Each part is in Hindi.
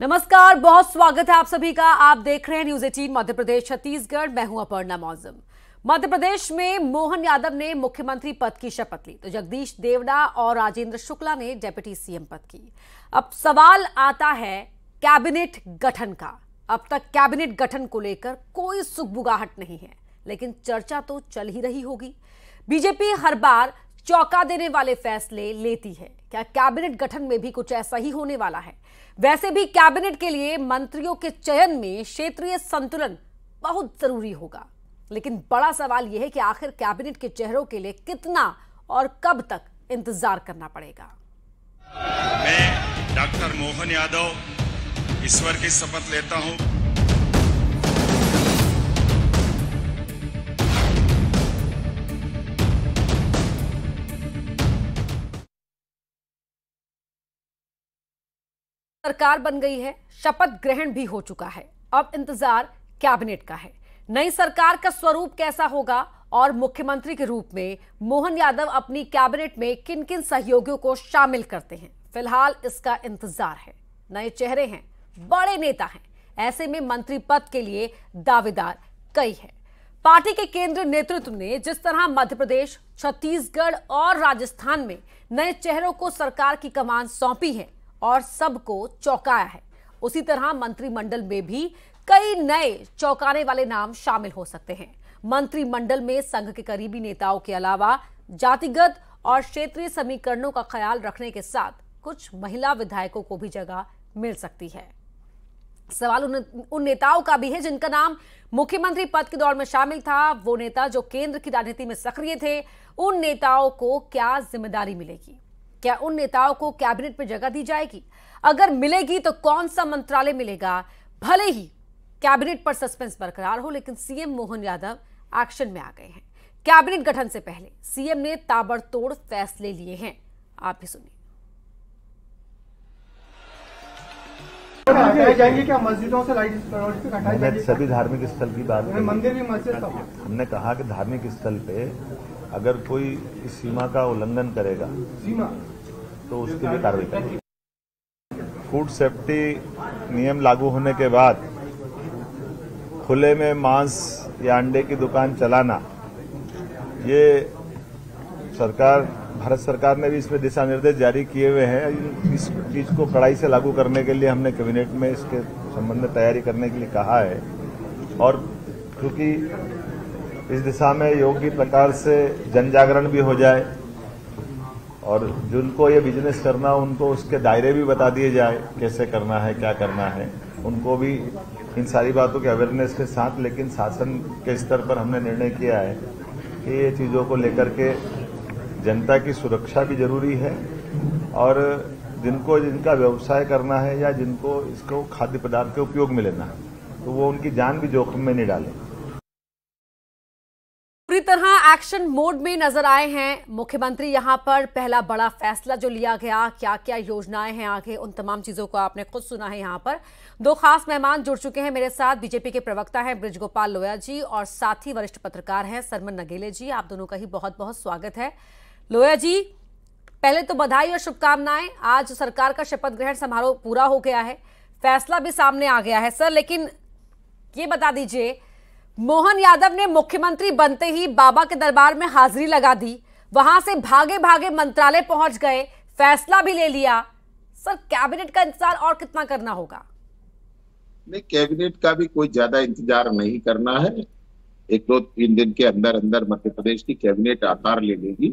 नमस्कार बहुत स्वागत है आप सभी का आप देख रहे हैं न्यूज एटीन मध्य प्रदेश छत्तीसगढ़ मैं हूं अपर्णा मौजम मध्य प्रदेश में मोहन यादव ने मुख्यमंत्री पद की शपथ ली तो जगदीश देवड़ा और राजेंद्र शुक्ला ने डेप्यूटी सीएम पद की अब सवाल आता है कैबिनेट गठन का अब तक कैबिनेट गठन को लेकर कोई सुखबुगाहट नहीं है लेकिन चर्चा तो चल ही रही होगी बीजेपी हर बार चौंका देने वाले फैसले लेती है क्या कैबिनेट गठन में भी कुछ ऐसा ही होने वाला है वैसे भी कैबिनेट के लिए मंत्रियों के चयन में क्षेत्रीय संतुलन बहुत जरूरी होगा लेकिन बड़ा सवाल यह है कि आखिर कैबिनेट के चेहरों के लिए कितना और कब तक इंतजार करना पड़ेगा मैं डॉक्टर मोहन यादव ईश्वर की शपथ लेता हूं सरकार बन गई है शपथ ग्रहण भी हो चुका है अब इंतजार कैबिनेट का है नई सरकार का स्वरूप कैसा होगा और मुख्यमंत्री के रूप में मोहन यादव अपनी कैबिनेट में किन किन सहयोगियों को शामिल करते हैं फिलहाल इसका इंतजार है नए चेहरे हैं बड़े नेता हैं ऐसे में मंत्री पद के लिए दावेदार कई है पार्टी के केंद्र नेतृत्व ने जिस तरह मध्य प्रदेश छत्तीसगढ़ और राजस्थान में नए चेहरों को सरकार की कमान सौंपी है और सबको चौंकाया है उसी तरह मंत्रिमंडल में भी कई नए चौंकाने वाले नाम शामिल हो सकते हैं मंत्रिमंडल में संघ के करीबी नेताओं के अलावा जातिगत और क्षेत्रीय समीकरणों का ख्याल रखने के साथ कुछ महिला विधायकों को भी जगह मिल सकती है सवाल उन, उन नेताओं का भी है जिनका नाम मुख्यमंत्री पद के दौर में शामिल था वो नेता जो केंद्र की राजनीति में सक्रिय थे उन नेताओं को क्या जिम्मेदारी मिलेगी क्या उन नेताओं को कैबिनेट में जगह दी जाएगी अगर मिलेगी तो कौन सा मंत्रालय मिलेगा भले ही कैबिनेट पर सस्पेंस बरकरार हो लेकिन सीएम मोहन यादव एक्शन में आ गए हैं कैबिनेट गठन से पहले सीएम ने ताबड़तोड़ फैसले लिए हैं आप भी सुनिए जाएंगे क्या मस्जिदों से सभी धार्मिक स्थल की बात मंदिर भी मस्जिद हमने कहा कि धार्मिक स्थल पे अगर कोई इस सीमा का उल्लंघन करेगा सीमा तो उसकी भी कार्रवाई करेंगे फूड सेफ्टी नियम लागू होने के बाद खुले में मांस या अंडे की दुकान चलाना ये सरकार भारत सरकार ने भी इसमें दिशा निर्देश जारी किए हुए हैं इस चीज को कड़ाई से लागू करने के लिए हमने कैबिनेट में इसके संबंध में तैयारी करने के लिए कहा है और क्योंकि इस दिशा में योग्य प्रकार से जन जागरण भी हो जाए और जिनको ये बिजनेस करना हो उनको उसके दायरे भी बता दिए जाए कैसे करना है क्या करना है उनको भी इन सारी बातों के अवेयरनेस के साथ लेकिन शासन के स्तर पर हमने निर्णय किया है कि ये चीज़ों को लेकर के जनता की सुरक्षा भी जरूरी है और जिनको जिनका व्यवसाय करना है या जिनको इसको खाद्य पदार्थ के उपयोग में लेना है तो वो उनकी जान भी जोखिम में नहीं डालें तरह एक्शन मोड में नजर आए हैं मुख्यमंत्री यहां पर पहला बड़ा फैसला जो लिया गया क्या क्या योजनाएं हैं आगे उन तमाम चीजों को आपने खुद सुना है यहां पर दो खास मेहमान जुड़ चुके हैं मेरे साथ बीजेपी के प्रवक्ता हैं ब्रिजगोपाल लोया जी और साथ ही वरिष्ठ पत्रकार हैं सरमन नगेले जी आप दोनों का ही बहुत बहुत स्वागत है लोया जी पहले तो बधाई और शुभकामनाएं आज सरकार का शपथ ग्रहण समारोह पूरा हो गया है फैसला भी सामने आ गया है सर लेकिन ये बता दीजिए मोहन यादव ने मुख्यमंत्री बनते ही बाबा के दरबार में हाजिरी लगा दी वहां से भागे भागे मंत्रालय पहुंच गए फैसला भी ले लिया सर कैबिनेट का इंतजार और कितना करना होगा नहीं कैबिनेट का भी कोई ज्यादा इंतजार नहीं करना है एक दो तो तीन दिन के अंदर अंदर मध्य प्रदेश की कैबिनेट आकार ले लेगी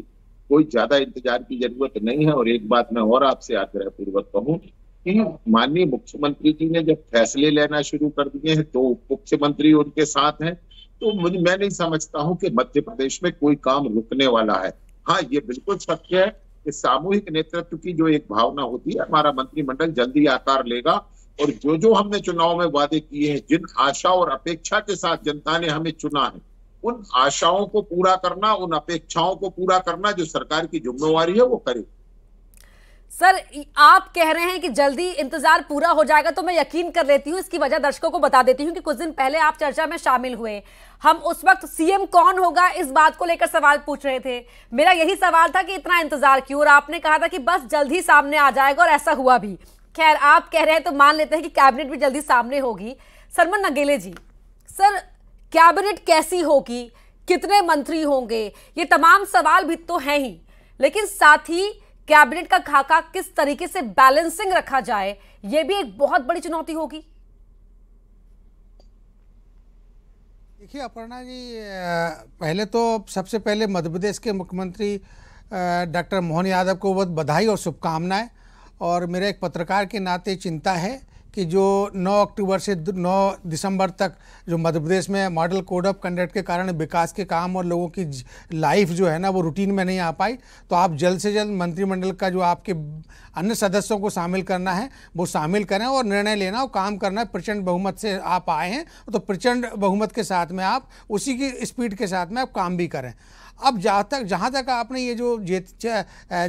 कोई ज्यादा इंतजार की जरूरत नहीं है और एक बात मैं और आपसे आग्रह पूर्वक कहूँ माननीय मुख्यमंत्री जी ने जब फैसले लेना शुरू कर दिए हैं तो मुख्यमंत्री उनके साथ हैं तो मुझे मैं नहीं समझता हूं कि मध्य प्रदेश में कोई काम रुकने वाला है हाँ ये बिल्कुल सत्य है कि सामूहिक नेतृत्व की जो एक भावना होती है हमारा मंत्रिमंडल जल्दी आकार लेगा और जो जो हमने चुनाव में वादे किए हैं जिन आशा और अपेक्षा के साथ जनता ने हमें चुना है उन आशाओं को पूरा करना उन अपेक्षाओं को पूरा करना जो सरकार की जिम्मेवारी है वो करेगी सर आप कह रहे हैं कि जल्दी इंतजार पूरा हो जाएगा तो मैं यकीन कर लेती हूँ इसकी वजह दर्शकों को बता देती हूँ कि कुछ दिन पहले आप चर्चा में शामिल हुए हम उस वक्त सीएम कौन होगा इस बात को लेकर सवाल पूछ रहे थे मेरा यही सवाल था कि इतना इंतजार क्यों और आपने कहा था कि बस जल्द ही सामने आ जाएगा और ऐसा हुआ भी खैर आप कह रहे हैं तो मान लेते हैं कि कैबिनेट भी जल्दी सामने होगी सरमन नगेले जी सर कैबिनेट कैसी होगी कितने मंत्री होंगे ये तमाम सवाल भी तो हैं ही लेकिन साथ ही कैबिनेट का खाका किस तरीके से बैलेंसिंग रखा जाए यह भी एक बहुत बड़ी चुनौती होगी देखिए अपर्णा जी पहले तो सबसे पहले मध्य प्रदेश के मुख्यमंत्री डॉक्टर मोहन यादव को बहुत बधाई और शुभकामनाएं और मेरे एक पत्रकार के नाते चिंता है कि जो 9 अक्टूबर से 9 दिसंबर तक जो मध्य प्रदेश में मॉडल कोड ऑफ कंडक्ट के कारण विकास के काम और लोगों की लाइफ जो है ना वो रूटीन में नहीं आ पाई तो आप जल्द से जल्द मंत्रिमंडल का जो आपके अन्य सदस्यों को शामिल करना है वो शामिल करें और निर्णय लेना और काम करना प्रचंड बहुमत से आप आए हैं तो प्रचंड बहुमत के साथ में आप उसी की स्पीड के साथ में आप काम भी करें अब जहाँ तक जहाँ तक आपने ये जो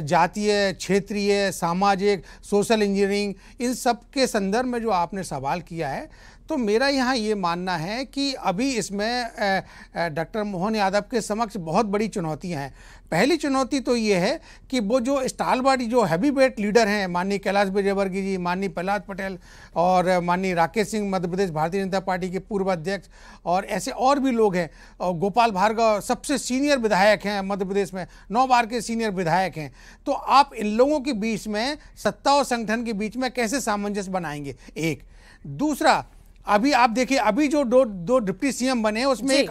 जातीय क्षेत्रीय सामाजिक सोशल इंजीनियरिंग इन सब के संदर्भ में जो आपने सवाल किया है तो मेरा यहाँ ये मानना है कि अभी इसमें डॉक्टर मोहन यादव के समक्ष बहुत बड़ी चुनौतियाँ हैं पहली चुनौती तो ये है कि वो जो स्टालबाड़ी जो हैवी वेट लीडर हैं माननीय कैलाश विजयवर्गीय जी माननीय प्रहलाद पटेल और माननीय राकेश सिंह मध्य प्रदेश भारतीय जनता पार्टी के पूर्व अध्यक्ष और ऐसे और भी लोग हैं और गोपाल भार्गव सबसे सीनियर विधायक हैं मध्य प्रदेश में नौ बार के सीनियर विधायक हैं तो आप इन लोगों के बीच में सत्ता और संगठन के बीच में कैसे सामंजस्य बनाएंगे एक दूसरा अभी आप देखिए अभी जो दो दो डिप्टी सीएम बने हैं उसमें एक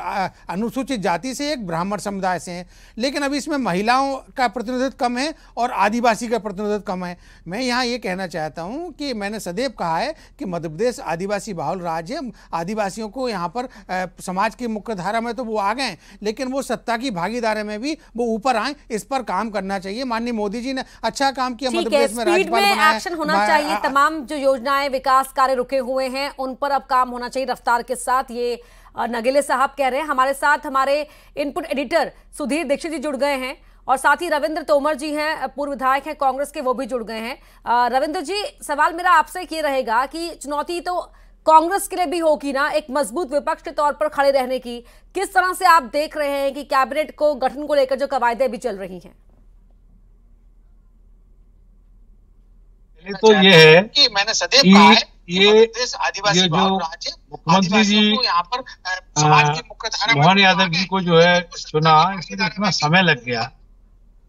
अनुसूचित जाति से एक ब्राह्मण समुदाय से हैं लेकिन अभी इसमें महिलाओं का प्रतिनिधित्व कम है और आदिवासी का प्रतिनिधित्व कम है मैं यहाँ ये कहना चाहता हूँ कि मैंने सदैव कहा है कि मध्य प्रदेश आदिवासी बाहुल राज्य है आदिवासियों को यहाँ पर आ, समाज की मुख्य धारा में तो वो आ गए लेकिन वो सत्ता की भागीदारी में भी वो ऊपर आए इस पर काम करना चाहिए माननीय मोदी जी ने अच्छा काम किया मध्य प्रदेश में राज्यपाल होना चाहिए तमाम जो योजनाएं विकास कार्य रुके हुए हैं उन पर अब काम होना चाहिए रफ्तार के साथ ये नगेले साहब कह रहे हैं हमारे साथ हमारे इनपुट एडिटर सुधीर दीक्षित जी जुड़ गए हैं और साथ ही रविंद्र तोमर जी हैं पूर्व विधायक हैं कांग्रेस के वो भी जुड़ गए हैं रविंद्र जी सवाल मेरा आपसे ये रहेगा कि चुनौती तो कांग्रेस के लिए भी होगी ना एक मजबूत विपक्ष के तौर पर खड़े रहने की किस तरह से आप देख रहे हैं कि कैबिनेट को गठन को लेकर जो कवायदे भी चल रही हैं तो ये है कि मैंने सदैव कहा है ये ये जो मुख्यमंत्री जी मोहन यादव जी को जो है तो चुना इसमें इतना समय लग गया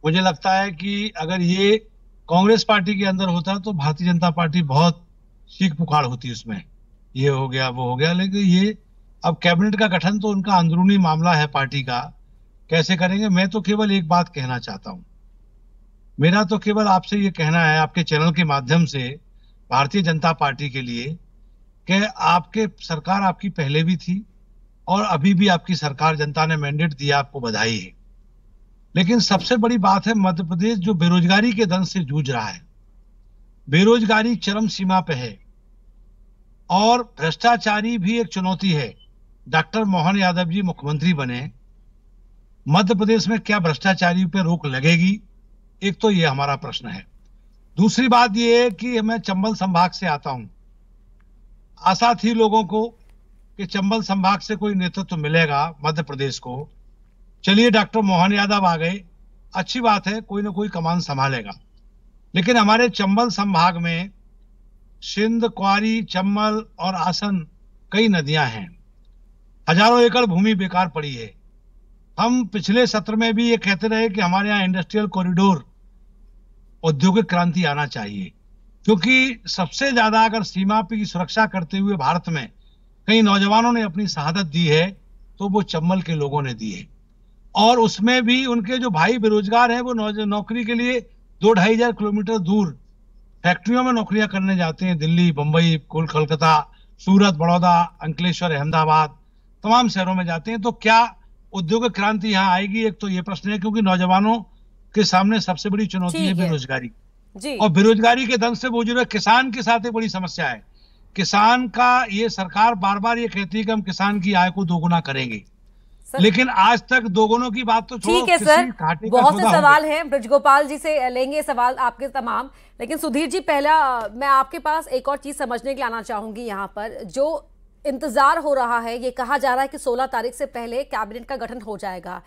मुझे लगता है कि अगर ये कांग्रेस पार्टी के अंदर होता तो भारतीय जनता पार्टी बहुत सीख पुकार होती उसमें ये हो गया वो हो गया लेकिन ये अब कैबिनेट का गठन तो उनका अंदरूनी मामला है पार्टी का कैसे करेंगे मैं तो केवल एक बात कहना चाहता हूँ मेरा तो केवल आपसे ये कहना है आपके चैनल के माध्यम से भारतीय जनता पार्टी के लिए कि आपके सरकार आपकी पहले भी थी और अभी भी आपकी सरकार जनता ने मैंडेट दिया आपको बधाई है लेकिन सबसे बड़ी बात है मध्य प्रदेश जो बेरोजगारी के दंश से जूझ रहा है बेरोजगारी चरम सीमा पे है और भ्रष्टाचारी भी एक चुनौती है डॉक्टर मोहन यादव जी मुख्यमंत्री बने मध्य प्रदेश में क्या भ्रष्टाचारी पर रोक लगेगी एक तो ये हमारा प्रश्न है दूसरी बात यह है कि मैं चंबल संभाग से आता हूं आशा थी लोगों को कि चंबल संभाग से कोई नेतृत्व मिलेगा मध्य प्रदेश को चलिए डॉक्टर मोहन यादव आ गए अच्छी बात है कोई ना कोई कमान संभालेगा लेकिन हमारे चंबल संभाग में सिंध क्वारी चंबल और आसन कई नदियां हैं हजारों एकड़ भूमि बेकार पड़ी है हम पिछले सत्र में भी ये कहते रहे कि हमारे यहाँ इंडस्ट्रियल कॉरिडोर औद्योगिक क्रांति आना चाहिए क्योंकि सबसे ज्यादा अगर सीमा की सुरक्षा करते हुए भारत में कई नौजवानों ने अपनी शहादत दी है तो वो चम्बल के लोगों ने दी है और उसमें भी उनके जो भाई बेरोजगार है वो नौकरी के लिए दो ढाई हजार किलोमीटर दूर फैक्ट्रियों में नौकरियां करने जाते हैं दिल्ली बम्बई कलकत्ता सूरत बड़ौदा अंकलेश्वर अहमदाबाद तमाम शहरों में जाते हैं तो क्या औद्योगिक क्रांति यहाँ आएगी एक तो ये प्रश्न है क्योंकि नौजवानों के सामने सबसे बड़ी चुनौती है बेरोजगारी और बेरोजगारी के दम से वो जो किसान के साथ एक बड़ी समस्या है किसान का ये सरकार बार बार ये कहती है कि हम किसान की आय को दोगुना करेंगे लेकिन आज तक दोगुनों की बात तो ठीक है सर बहुत से सवाल हैं ब्रजगोपाल जी से लेंगे सवाल आपके तमाम लेकिन सुधीर जी पहला मैं आपके पास एक और चीज समझने के लिए आना चाहूंगी यहाँ पर जो इंतजार हो रहा है ये कहा जा रहा है कि 16 तारीख से पहले कैबिनेट का गठन हो जाएगा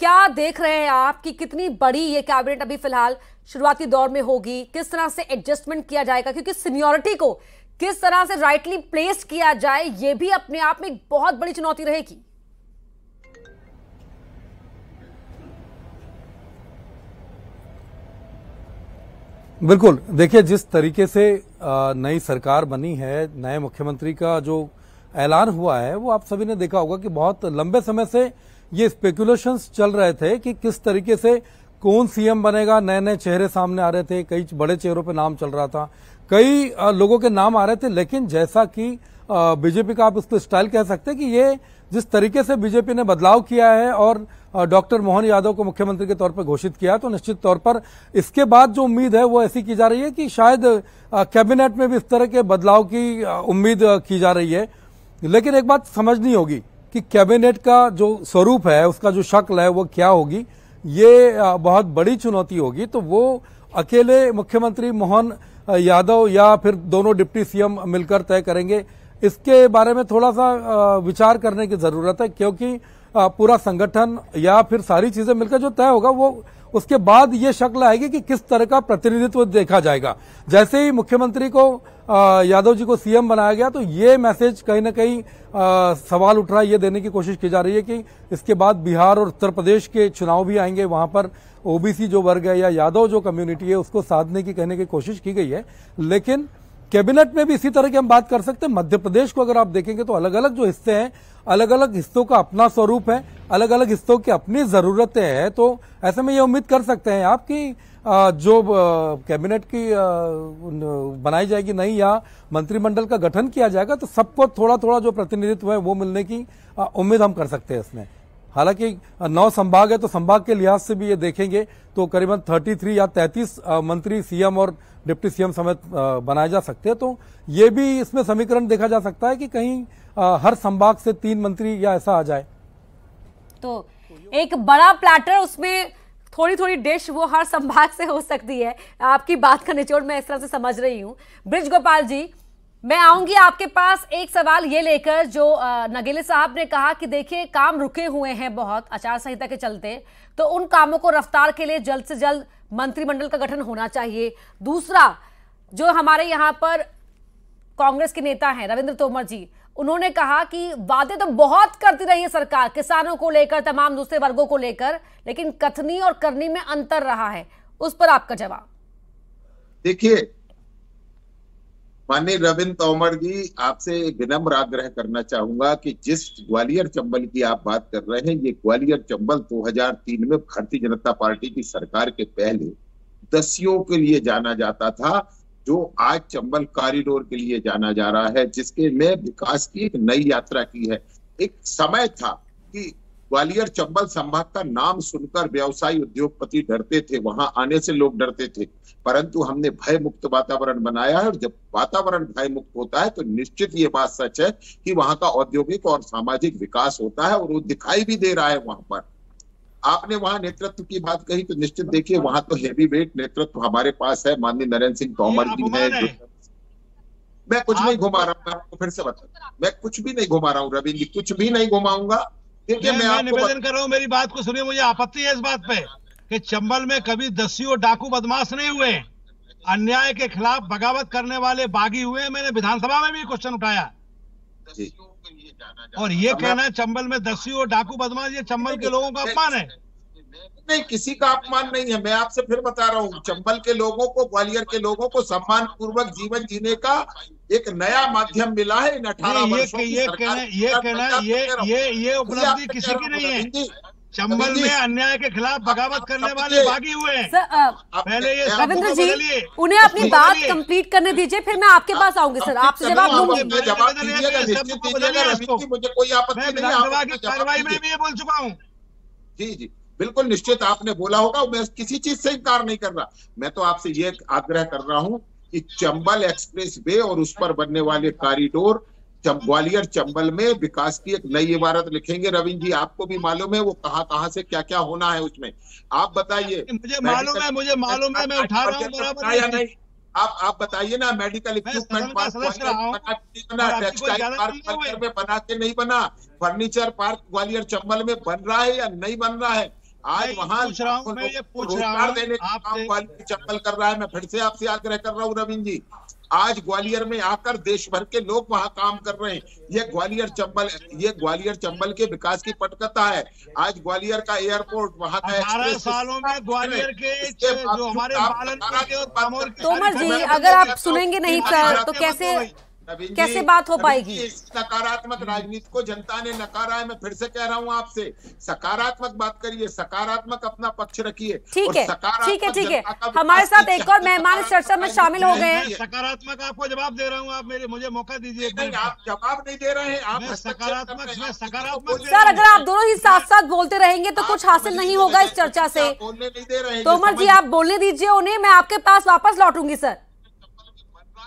क्या देख रहे हैं आप कि कितनी बड़ी ये कैबिनेट अभी फिलहाल शुरुआती दौर में होगी किस तरह से एडजस्टमेंट किया जाएगा क्योंकि सीनियोरिटी को किस तरह से राइटली प्लेस किया जाए ये भी अपने आप में एक बहुत बड़ी चुनौती रहेगी बिल्कुल देखिए जिस तरीके से नई सरकार बनी है नए मुख्यमंत्री का जो ऐलान हुआ है वो आप सभी ने देखा होगा कि बहुत लंबे समय से ये स्पेकुलेशंस चल रहे थे कि किस तरीके से कौन सीएम बनेगा नए नए चेहरे सामने आ रहे थे कई बड़े चेहरों पे नाम चल रहा था कई लोगों के नाम आ रहे थे लेकिन जैसा कि बीजेपी का आप उसको स्टाइल कह सकते हैं कि ये जिस तरीके से बीजेपी ने बदलाव किया है और डॉक्टर मोहन यादव को मुख्यमंत्री के तौर पर घोषित किया तो निश्चित तौर पर इसके बाद जो उम्मीद है वो ऐसी की जा रही है कि शायद कैबिनेट में भी इस तरह के बदलाव की उम्मीद की जा रही है लेकिन एक बात समझनी होगी कि कैबिनेट का जो स्वरूप है उसका जो शक्ल है वो क्या होगी ये बहुत बड़ी चुनौती होगी तो वो अकेले मुख्यमंत्री मोहन यादव या फिर दोनों डिप्टी सीएम मिलकर तय करेंगे इसके बारे में थोड़ा सा विचार करने की जरूरत है क्योंकि पूरा संगठन या फिर सारी चीजें मिलकर जो तय होगा वो उसके बाद ये शक्ल आएगी कि किस तरह का प्रतिनिधित्व देखा जाएगा जैसे ही मुख्यमंत्री को यादव जी को सीएम बनाया गया तो ये मैसेज कहीं ना कहीं सवाल उठ रहा है ये देने की कोशिश की जा रही है कि इसके बाद बिहार और उत्तर प्रदेश के चुनाव भी आएंगे वहां पर ओबीसी जो वर्ग है या यादव जो कम्युनिटी है उसको साधने की कहने की कोशिश की गई है लेकिन कैबिनेट में भी इसी तरह की हम बात कर सकते हैं मध्य प्रदेश को अगर आप देखेंगे तो अलग अलग जो हिस्से हैं अलग अलग हिस्सों का अपना स्वरूप है अलग अलग हिस्सों की अपनी जरूरतें हैं तो ऐसे में ये उम्मीद कर सकते हैं आप कि जो कैबिनेट की बनाई जाएगी नहीं या मंत्रिमंडल का गठन किया जाएगा तो सबको थोड़ा थोड़ा जो प्रतिनिधित्व है वो मिलने की उम्मीद हम कर सकते हैं इसमें हालांकि नौ संभाग है तो संभाग के लिहाज से भी ये देखेंगे तो करीबन 33 या 33 मंत्री सीएम और डिप्टी सीएम समेत बनाए जा सकते हैं तो ये भी इसमें समीकरण देखा जा सकता है कि कहीं हर संभाग से तीन मंत्री या ऐसा आ जाए तो एक बड़ा प्लेटर उसमें थोड़ी थोड़ी डिश वो हर संभाग से हो सकती है आपकी बात का निचोड़ मैं इस तरह से समझ रही हूँ ब्रिज गोपाल जी मैं आऊंगी आपके पास एक सवाल ये लेकर जो नगेले साहब ने कहा कि देखिए काम रुके हुए हैं बहुत आचार संहिता के चलते तो उन कामों को रफ्तार के लिए जल्द से जल्द मंत्रिमंडल का गठन होना चाहिए दूसरा जो हमारे यहाँ पर कांग्रेस के नेता हैं रविंद्र तोमर जी उन्होंने कहा कि वादे तो बहुत करती रही है सरकार किसानों को लेकर तमाम दूसरे वर्गों को लेकर लेकिन कथनी और करनी में अंतर रहा है उस पर आपका जवाब देखिए माननीय रविंद्र तोमर जी आपसे विनम्र आग्रह करना चाहूंगा कि जिस ग्वालियर चंबल की आप बात कर रहे हैं ये ग्वालियर चंबल 2003 में भारतीय जनता पार्टी की सरकार के पहले दसियों के लिए जाना जाता था जो आज चंबल कॉरिडोर के लिए जाना जा रहा है जिसके में विकास की एक नई यात्रा की है एक समय था कि ग्वालियर चंबल संभाग का नाम सुनकर व्यवसायी उद्योगपति डरते थे वहां आने से लोग डरते थे परंतु हमने भय मुक्त वातावरण बनाया है और जब वातावरण भय मुक्त होता है तो निश्चित ये बात सच है कि वहां का औद्योगिक और सामाजिक विकास होता है और वो दिखाई भी दे रहा है वहां पर आपने वहां नेतृत्व की बात कही तो निश्चित देखिए वहां तो हैवी वेट नेतृत्व हमारे पास है माननीय नरेंद्र सिंह तोमर जी है मैं कुछ नहीं घुमा रहा हूँ आपको फिर से बता मैं कुछ भी नहीं घुमा रहा हूँ रविंद्र कुछ भी नहीं घुमाऊंगा देखिए मैं, मैं निवेदन कर रहा हूँ मेरी बात को सुनिए मुझे आपत्ति है इस बात पे कि चंबल में कभी दस्यु और डाकू बदमाश नहीं हुए अन्याय के खिलाफ बगावत करने वाले बागी हुए मैंने विधानसभा में भी क्वेश्चन उठाया और ये कहना चंबल में दस्यु और डाकू बदमाश ये चंबल के लोगों का अपमान है नहीं किसी का अपमान नहीं है मैं आपसे फिर बता रहा हूँ चंबल के लोगों को ग्वालियर के लोगों को सम्मान पूर्वक जीवन जीने का एक नया माध्यम मिला है इन अठारह वर्षों ये ये ये ये ये उपलब्धि किसी की नहीं है चंबल में अन्याय के खिलाफ बगावत करने वाले बागी हुए पहले ये रविंद्र जी उन्हें अपनी बात कंप्लीट करने दीजिए फिर मैं आपके पास आऊंगी सर आपसे जवाब लूंगी मुझे कोई आपत्ति नहीं कार्रवाई में भी बोल चुका हूँ जी जी बिल्कुल निश्चित आपने बोला होगा मैं किसी चीज से इनकार नहीं कर रहा मैं तो आपसे ये आग्रह कर रहा हूं कि चंबल एक्सप्रेस वे और उस पर बनने वाले कॉरिडोर ग्वालियर चंबल में विकास की एक नई इबारत लिखेंगे रविंद्र जी आपको भी मालूम है वो कहाँ कहाँ से क्या क्या होना है उसमें आप बताइए मुझे मालूम है मुझे मालूम है मैं उठा रहा हूँ आप आप बताइए ना medical equipment park textile park culture में बना के नहीं बना फर्नीचर पार्क ग्वालियर चंबल में बन रहा है या नहीं बन रहा है आज वहां पूछ रहा हूँ मैं ये पूछ रहा हूँ देने काम चप्पल कर रहा है मैं फिर से आपसे आग्रह कर रहा हूँ रविंद जी आज ग्वालियर में आकर देश भर के लोग वहां काम कर रहे हैं ये ग्वालियर चंबल ये ग्वालियर चंबल के विकास की पटकथा है आज ग्वालियर का एयरपोर्ट वहां का अठारह सालों में ग्वालियर के जो हमारे तोमर जी अगर आप सुनेंगे नहीं सर तो कैसे कैसे बात हो पाएगी सकारात्मक राजनीति को जनता ने नकारा है मैं फिर से कह रहा हूँ आपसे सकारात्मक बात करिए सकारात्मक अपना पक्ष रखिए ठीक है ठीक है ठीक है हमारे साथ एक और मेहमान चर्चा में शामिल हो गए सकारात्मक आपको जवाब दे रहा हूँ आप मेरे मुझे मौका दीजिए आप जवाब नहीं दे रहे हैं आप सकारात्मक सकारात्मक सर अगर आप दोनों ही साथ साथ बोलते रहेंगे तो कुछ हासिल नहीं होगा इस चर्चा से तोमर जी आप बोलने दीजिए उन्हें मैं आपके पास वापस लौटूंगी सर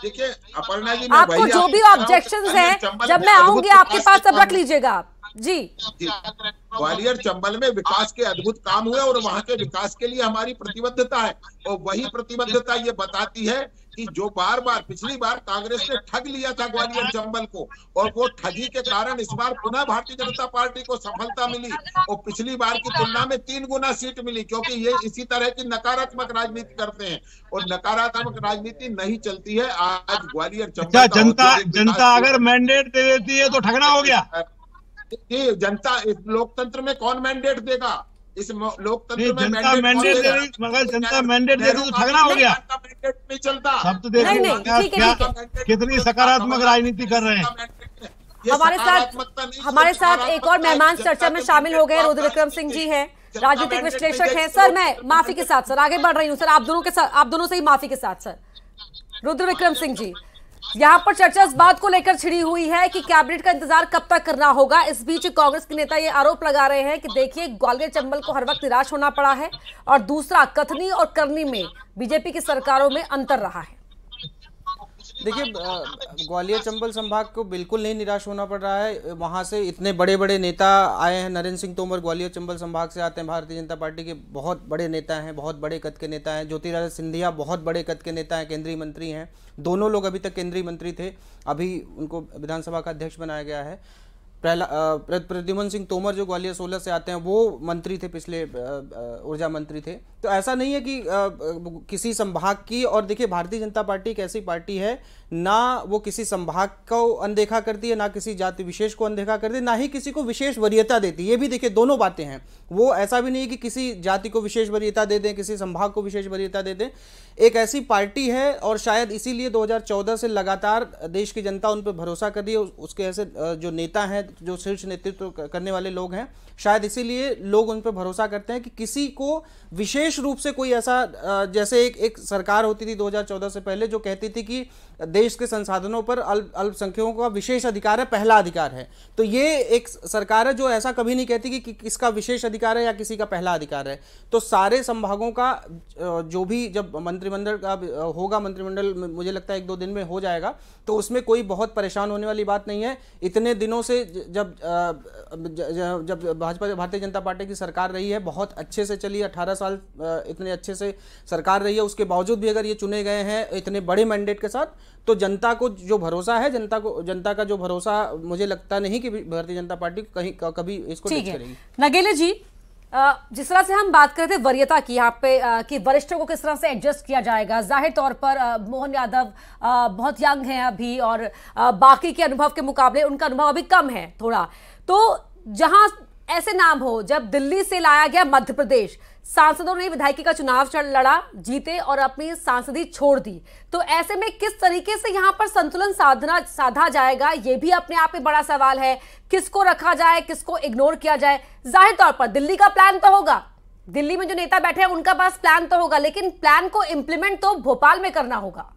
ठीक है अपर्णा जी आपको जो भी ऑब्जेक्शन है जब मैं आऊंगी आपके पास सब रख लीजिएगा आप जी ग्वालियर चंबल में विकास के अद्भुत काम हुए और वहाँ के विकास के लिए हमारी प्रतिबद्धता है और वही प्रतिबद्धता ये बताती है कि जो बार बार पिछली बार कांग्रेस ने ठग लिया था ग्वालियर चंबल को और वो ठगी के कारण इस बार पुनः भारतीय जनता पार्टी को सफलता मिली और पिछली बार की तुलना में तीन गुना सीट मिली क्योंकि ये इसी तरह की नकारात्मक राजनीति करते हैं और नकारात्मक राजनीति नहीं चलती है आज ग्वालियर चंबल अच्छा, जनता जनता अगर मैंडेट दे देती है तो ठगना हो गया जनता इस लोकतंत्र में कौन मैंडेट देगा इस लोकतंत्र में जनता मैंडेट दे रही तो हो गया नहीं चलता सब तो देखो कितनी सकारात्मक राजनीति कर रहे हैं हमारे साथ हमारे साथ एक और मेहमान चर्चा में शामिल हो गए रुद्र विक्रम सिंह जी हैं राजनीतिक विश्लेषक हैं सर मैं माफी के साथ सर आगे बढ़ रही हूँ सर आप दोनों के साथ आप दोनों से ही माफी के साथ सर रुद्र विक्रम सिंह जी यहाँ पर चर्चा इस बात को लेकर छिड़ी हुई है कि कैबिनेट का इंतजार कब तक करना होगा इस बीच कांग्रेस के नेता ये आरोप लगा रहे हैं कि देखिए ग्वालियर चंबल को हर वक्त निराश होना पड़ा है और दूसरा कथनी और करनी में बीजेपी की सरकारों में अंतर रहा है देखिए ग्वालियर चंबल संभाग को बिल्कुल नहीं निराश होना पड़ रहा है वहाँ से इतने बड़े बड़े नेता आए हैं नरेंद्र सिंह तोमर ग्वालियर चंबल संभाग से आते हैं भारतीय जनता पार्टी के बहुत बड़े नेता हैं बहुत बड़े कद के नेता हैं ज्योतिरादित्य सिंधिया बहुत बड़े कद के नेता हैं केंद्रीय मंत्री हैं दोनों लोग अभी तक केंद्रीय मंत्री थे अभी उनको विधानसभा का अध्यक्ष बनाया गया है प्रद्युमन सिंह तोमर जो ग्वालियर सोलह से आते हैं वो मंत्री थे पिछले ऊर्जा मंत्री थे तो ऐसा नहीं है कि किसी संभाग की और देखिए भारतीय जनता पार्टी एक ऐसी पार्टी है ना वो किसी संभाग को अनदेखा करती है ना किसी जाति विशेष को अनदेखा करती है ना ही किसी को विशेष वरीयता देती है ये भी देखिए दोनों बातें हैं वो ऐसा भी नहीं है कि किसी जाति को विशेष वरीयता दे दें किसी संभाग को विशेष वरीयता दे दें एक ऐसी पार्टी है और शायद इसीलिए दो से लगातार देश की जनता उन पर भरोसा कर रही है उसके ऐसे जो नेता हैं जो शीर्ष नेतृत्व करने वाले लोग हैं शायद इसीलिए लोग उन पर भरोसा करते हैं कि किसी को विशेष रूप से कोई ऐसा जैसे एक एक सरकार होती थी 2014 से पहले जो कहती थी कि देश के संसाधनों पर अल्पसंख्यकों का विशेष अधिकार है पहला अधिकार है तो ये एक सरकार है जो ऐसा कभी नहीं कहती कि, कि किसका विशेष अधिकार है या किसी का पहला अधिकार है तो सारे संभागों का जो भी जब मंत्रिमंडल का होगा मंत्रिमंडल मुझे लगता है एक दो दिन में हो जाएगा तो उसमें कोई बहुत परेशान होने वाली बात नहीं है इतने दिनों से जब जब भाजपा भारतीय जनता पार्टी की सरकार रही है बहुत अच्छे से चली अठारह साल इतने अच्छे से सरकार रही है उसके बावजूद भी अगर ये चुने गए हैं इतने बड़े मैंडेट के साथ तो जनता को जो भरोसा है जनता को जनता का जो भरोसा मुझे लगता नहीं कि भारतीय जनता पार्टी कहीं कभी इसको ठीक करेगी नगेले जी जिस तरह से हम बात कर रहे थे वरीयता की यहाँ पे कि वरिष्ठों को किस तरह से एडजस्ट किया जाएगा जाहिर तौर पर मोहन यादव बहुत यंग हैं अभी और बाकी के अनुभव के मुकाबले उनका अनुभव अभी कम है थोड़ा तो जहां ऐसे नाम हो जब दिल्ली से लाया गया मध्य प्रदेश सांसदों ने विधायकी का चुनाव लड़ा जीते और अपनी सांसदी छोड़ दी तो ऐसे में किस तरीके से यहां पर संतुलन साधना साधा जाएगा यह भी अपने आप में बड़ा सवाल है किसको रखा जाए किसको इग्नोर किया जाए जाहिर तौर पर दिल्ली का प्लान तो होगा दिल्ली में जो नेता बैठे हैं उनका पास प्लान तो होगा लेकिन प्लान को इम्प्लीमेंट तो भोपाल में करना होगा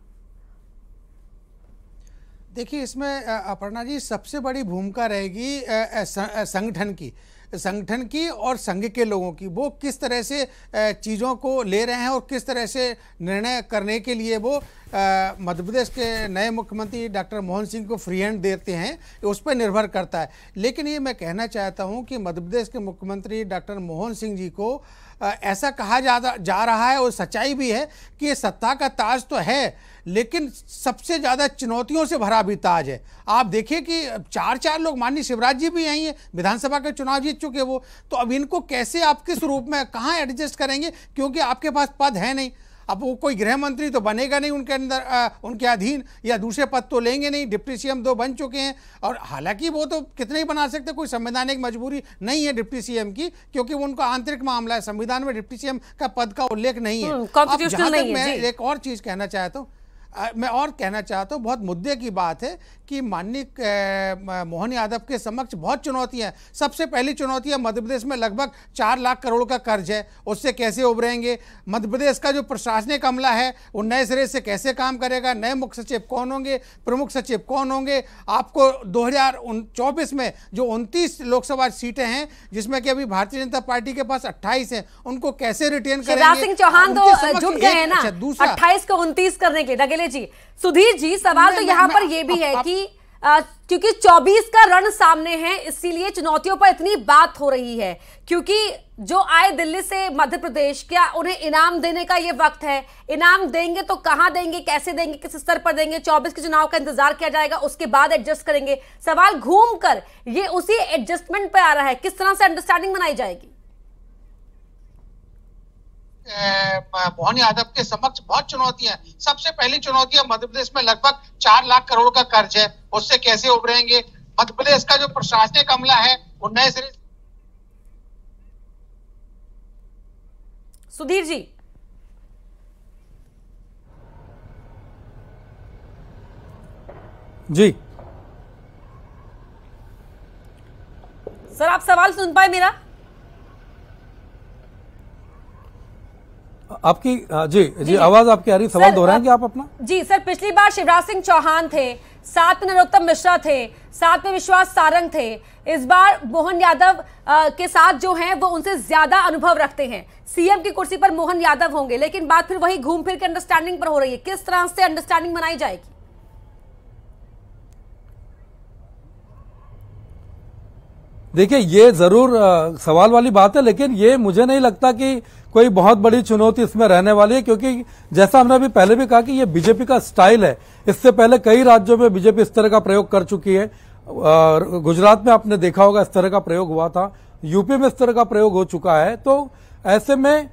देखिए इसमें अपर्णा जी सबसे बड़ी भूमिका रहेगी संगठन की संगठन की और संघ के लोगों की वो किस तरह से चीज़ों को ले रहे हैं और किस तरह से निर्णय करने के लिए वो मध्य प्रदेश के नए मुख्यमंत्री डॉक्टर मोहन सिंह को फ्री हैंड देते हैं उस पर निर्भर करता है लेकिन ये मैं कहना चाहता हूँ कि मध्य प्रदेश के मुख्यमंत्री डॉक्टर मोहन सिंह जी को ऐसा कहा जा, रहा है और सच्चाई भी है कि सत्ता का ताज तो है लेकिन सबसे ज़्यादा चुनौतियों से भरा भी ताज है आप देखिए कि चार चार लोग माननीय शिवराज जी भी यहीं हैं विधानसभा के चुनाव जीत चुके वो तो अब इनको कैसे आप किस रूप में कहाँ एडजस्ट करेंगे क्योंकि आपके पास पद है नहीं अब वो कोई गृह मंत्री तो बनेगा नहीं उनके अंदर आ, उनके अधीन या दूसरे पद तो लेंगे नहीं डिप्टी सीएम दो तो बन चुके हैं और हालांकि वो तो कितने ही बना सकते कोई संवैधानिक मजबूरी नहीं है डिप्टी सीएम की क्योंकि वो उनका आंतरिक मामला है संविधान में डिप्टी सीएम का पद का उल्लेख नहीं है हम्म, अब जहाँ तक मैं एक और चीज़ कहना चाहता हूँ मैं और कहना चाहता हूँ बहुत मुद्दे की बात है कि माननीय मोहन यादव के समक्ष बहुत चुनौतियाँ हैं सबसे पहली है मध्य प्रदेश में लगभग चार लाख करोड़ का कर्ज है उससे कैसे उभरेंगे मध्य प्रदेश का जो प्रशासनिक अमला है वो नए सिरे से कैसे काम करेगा नए मुख्य सचिव कौन होंगे प्रमुख सचिव कौन होंगे आपको दो में जो उनतीस लोकसभा सीटें हैं जिसमें कि अभी भारतीय जनता पार्टी के पास अट्ठाईस है उनको कैसे रिटेन करेंगे तो अच्छा, दूसरा अट्ठाईस को उनतीस करने के डगेले सुधीर जी सुधीर जी सवाल तो यहाँ पर यह भी है कि क्योंकि 24 का रन सामने है इसीलिए चुनौतियों पर इतनी बात हो रही है क्योंकि जो आए दिल्ली से मध्य प्रदेश क्या उन्हें इनाम देने का ये वक्त है इनाम देंगे तो कहाँ देंगे कैसे देंगे किस स्तर पर देंगे 24 के चुनाव का इंतजार किया जाएगा उसके बाद एडजस्ट करेंगे सवाल घूम कर ये उसी एडजस्टमेंट पर आ रहा है किस तरह से अंडरस्टैंडिंग बनाई जाएगी मोहन यादव के समक्ष बहुत चुनौतियां सबसे पहली चुनौती है मध्यप्रदेश में लगभग चार लाख करोड़ का कर्ज है उससे कैसे उभरेंगे मध्यप्रदेश का जो प्रशासनिक अमला है वो नए सिरे सुधीर जी जी सर आप सवाल सुन पाए मेरा आपकी जी जी, आवाज आपकी आ रही सवाल दो रहे आप अपना जी सर पिछली बार शिवराज सिंह चौहान थे साथ में नरोत्तम मिश्रा थे साथ में विश्वास सारंग थे इस बार मोहन यादव आ, के साथ जो हैं वो उनसे ज्यादा अनुभव रखते हैं सीएम की कुर्सी पर मोहन यादव होंगे लेकिन बात फिर वही घूम फिर के अंडरस्टैंडिंग पर हो रही है किस तरह से अंडरस्टैंडिंग बनाई जाएगी देखिए ये जरूर आ, सवाल वाली बात है लेकिन ये मुझे नहीं लगता कि कोई बहुत बड़ी चुनौती इसमें रहने वाली है क्योंकि जैसा हमने अभी पहले भी कहा कि ये बीजेपी का स्टाइल है इससे पहले कई राज्यों में बीजेपी इस तरह का प्रयोग कर चुकी है गुजरात में आपने देखा होगा इस तरह का प्रयोग हुआ था यूपी में इस तरह का प्रयोग हो चुका है तो ऐसे में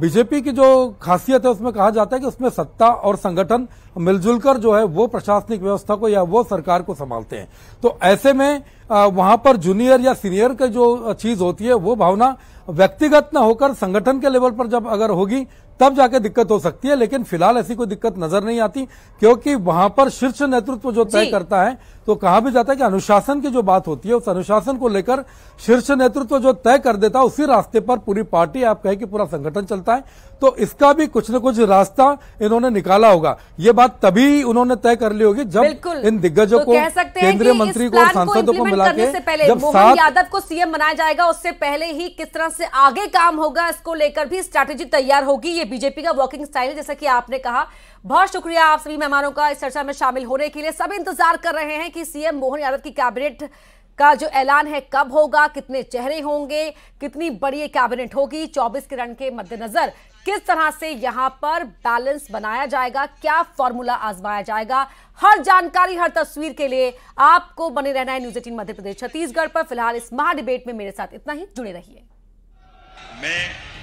बीजेपी की जो खासियत है उसमें कहा जाता है कि उसमें सत्ता और संगठन मिलजुल कर जो है वो प्रशासनिक व्यवस्था को या वो सरकार को संभालते हैं तो ऐसे में वहां पर जूनियर या सीनियर का जो चीज होती है वो भावना व्यक्तिगत न होकर संगठन के लेवल पर जब अगर होगी तब जाके दिक्कत हो सकती है लेकिन फिलहाल ऐसी कोई दिक्कत नजर नहीं आती क्योंकि वहां पर शीर्ष नेतृत्व जो तय करता है तो कहा भी जाता है कि अनुशासन की जो बात होती है उस अनुशासन को लेकर शीर्ष नेतृत्व जो तय कर देता है उसी रास्ते पर पूरी पार्टी आप कहें कि पूरा संगठन चलता है तो इसका भी कुछ न कुछ रास्ता इन्होंने निकाला होगा ये बात तभी उन्होंने तय कर ली होगी जब इन दिग्गजों तो को केंद्रीय मंत्री को सांसदों को मिला के जब यादव को सीएम बनाया जाएगा उससे पहले ही किस तरह से आगे काम होगा इसको लेकर भी स्ट्रैटेजी तैयार होगी ये ये बीजेपी का वर्किंग स्टाइल है जैसा कि आपने कहा बहुत शुक्रिया आप सभी मेहमानों का इस चर्चा में शामिल होने के लिए सब इंतजार कर रहे हैं कि सीएम मोहन यादव की कैबिनेट का जो ऐलान है कब होगा कितने चेहरे होंगे कितनी बड़ी ये कैबिनेट होगी 24 के रन के मद्देनजर किस तरह से यहां पर बैलेंस बनाया जाएगा क्या फॉर्मूला आजमाया जाएगा हर जानकारी हर तस्वीर के लिए आपको बने रहना है न्यूज एटीन मध्य प्रदेश छत्तीसगढ़ पर फिलहाल इस महाडिबेट में मेरे साथ इतना ही जुड़े रहिए मैं